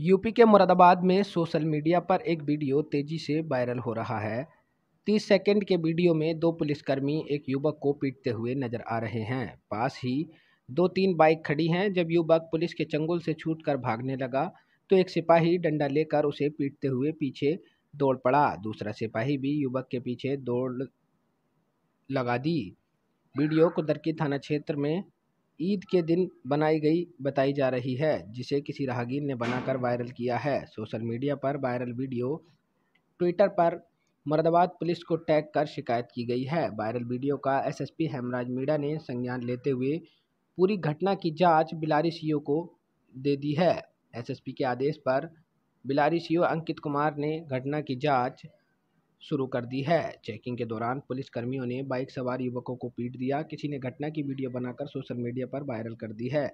UP के मुरादाबाद में social media पर एक वीडियो तेजी से वायरल हो रहा है तीस सेकंड के वीडियो में दो पुलिसकर्मी एक युवक को पीटते हुए नजर आ रहे हैं पास ही दो तीन बाइक खड़ी हैं जब युवक पुलिस के चंगुल से छूटकर भागने लगा तो एक सिपाही डंडा लेकर उसे पीटते हुए पीछे दौड़ पड़ा दूसरा सिपाही भी युवक के पीछे दौड़ लगा दी वीडियो कुदरकी थाना क्षेत्र में ईद के दिन बनाई गई बताई जा रही है जिसे किसी राहगीर ने बनाकर वायरल किया है सोशल मीडिया पर वायरल वीडियो ट्विटर पर मुरादाबाद पुलिस को टैग कर शिकायत की गई है वायरल वीडियो का एसएसपी हेमराज मीणा ने संज्ञान लेते हुए पूरी घटना की जांच बिलारी सीओ को दे दी है एसएसपी के आदेश पर बिलारी सीओ अंकित कुमार ने घटना की जांच शुरू कर दी है चेकिंग के दौरान पुलिस कर्मियों ने बाइक सवार युवकों को पीट दिया किसी ने घटना की वीडियो बनाकर सोशल मीडिया पर वायरल कर दी है